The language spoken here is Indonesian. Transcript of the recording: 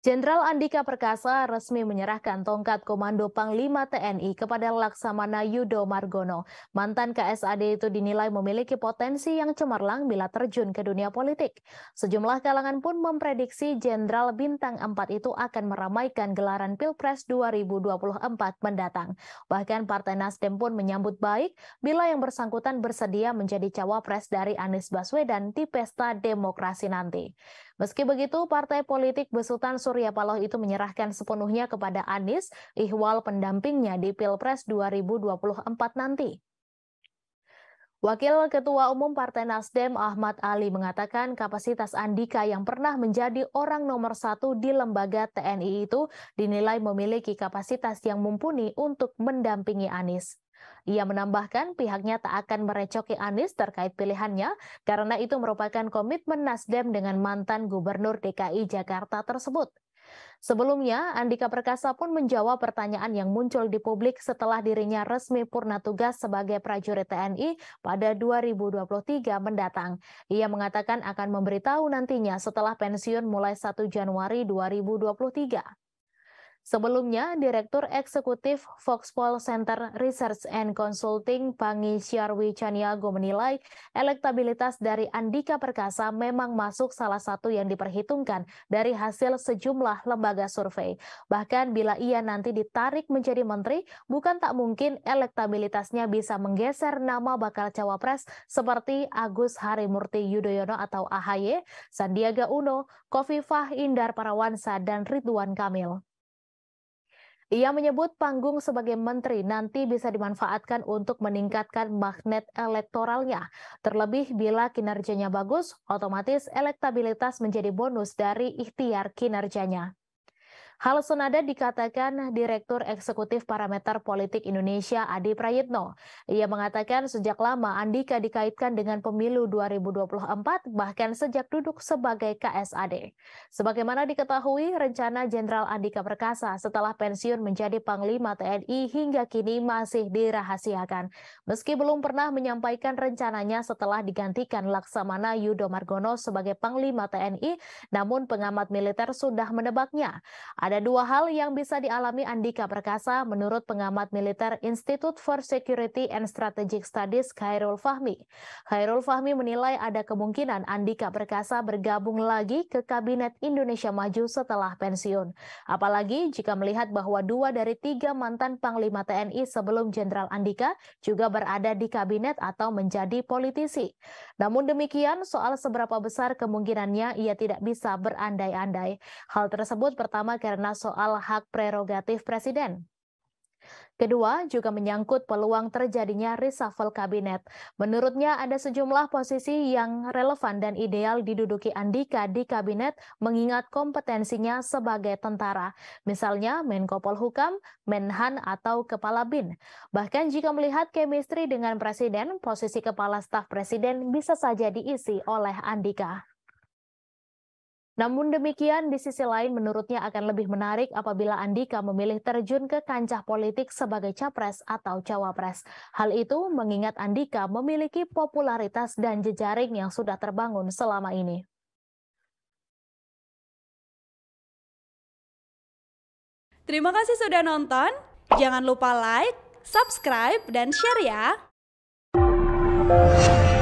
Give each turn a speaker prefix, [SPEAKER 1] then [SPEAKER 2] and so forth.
[SPEAKER 1] Jenderal Andika Perkasa resmi menyerahkan tongkat Komando Panglima TNI kepada Laksamana Yudo Margono. Mantan KSAD itu dinilai memiliki potensi yang cemerlang bila terjun ke dunia politik. Sejumlah kalangan pun memprediksi Jenderal Bintang 4 itu akan meramaikan gelaran Pilpres 2024 mendatang. Bahkan Partai Nasdem pun menyambut baik bila yang bersangkutan bersedia menjadi cawapres dari Anies Baswedan di pesta demokrasi nanti. Meski begitu, partai politik besutan Surya Paloh itu menyerahkan sepenuhnya kepada Anies, Ihwal pendampingnya di Pilpres 2024 nanti. Wakil Ketua Umum Partai Nasdem Ahmad Ali mengatakan kapasitas Andika yang pernah menjadi orang nomor satu di lembaga TNI itu dinilai memiliki kapasitas yang mumpuni untuk mendampingi Anies. Ia menambahkan pihaknya tak akan merecoki Anies terkait pilihannya karena itu merupakan komitmen Nasdem dengan mantan Gubernur DKI Jakarta tersebut. Sebelumnya, Andika Perkasa pun menjawab pertanyaan yang muncul di publik setelah dirinya resmi purna tugas sebagai prajurit TNI pada 2023 mendatang. Ia mengatakan akan memberitahu nantinya setelah pensiun mulai 1 Januari 2023. Sebelumnya, Direktur Eksekutif Foxpol Center Research and Consulting Pangi Syarwi Chaniago menilai elektabilitas dari Andika Perkasa memang masuk salah satu yang diperhitungkan dari hasil sejumlah lembaga survei. Bahkan bila ia nanti ditarik menjadi menteri, bukan tak mungkin elektabilitasnya bisa menggeser nama bakal cawapres seperti Agus Harimurti Yudhoyono atau AHY, Sandiaga Uno, Kofifah Indar Parawansa, dan Ridwan Kamil. Ia menyebut panggung sebagai menteri nanti bisa dimanfaatkan untuk meningkatkan magnet elektoralnya. Terlebih bila kinerjanya bagus, otomatis elektabilitas menjadi bonus dari ikhtiar kinerjanya. Hal senada dikatakan Direktur Eksekutif Parameter Politik Indonesia Adi Prayitno. Ia mengatakan sejak lama Andika dikaitkan dengan pemilu 2024 bahkan sejak duduk sebagai KSAD. Sebagaimana diketahui, rencana Jenderal Andika Perkasa setelah pensiun menjadi Panglima TNI hingga kini masih dirahasiakan. Meski belum pernah menyampaikan rencananya setelah digantikan Laksamana Yudo Margono sebagai Panglima TNI, namun pengamat militer sudah menebaknya. Ada dua hal yang bisa dialami Andika Perkasa menurut pengamat militer Institute for Security and Strategic Studies Khairul Fahmi. Khairul Fahmi menilai ada kemungkinan Andika Perkasa bergabung lagi ke Kabinet Indonesia Maju setelah pensiun. Apalagi jika melihat bahwa dua dari tiga mantan Panglima TNI sebelum Jenderal Andika juga berada di Kabinet atau menjadi politisi. Namun demikian, soal seberapa besar kemungkinannya ia tidak bisa berandai-andai. Hal tersebut pertama karena karena soal hak prerogatif presiden. Kedua, juga menyangkut peluang terjadinya reshuffle kabinet. Menurutnya ada sejumlah posisi yang relevan dan ideal diduduki Andika di kabinet mengingat kompetensinya sebagai tentara. Misalnya Menko Polhukam, Menhan, atau Kepala BIN. Bahkan jika melihat kemistri dengan Presiden, posisi Kepala Staf Presiden bisa saja diisi oleh Andika. Namun demikian, di sisi lain menurutnya akan lebih menarik apabila Andika memilih terjun ke kancah politik sebagai capres atau cawapres. Hal itu mengingat Andika memiliki popularitas dan jejaring yang sudah terbangun selama ini. Terima kasih sudah nonton. Jangan lupa like, subscribe, dan share ya.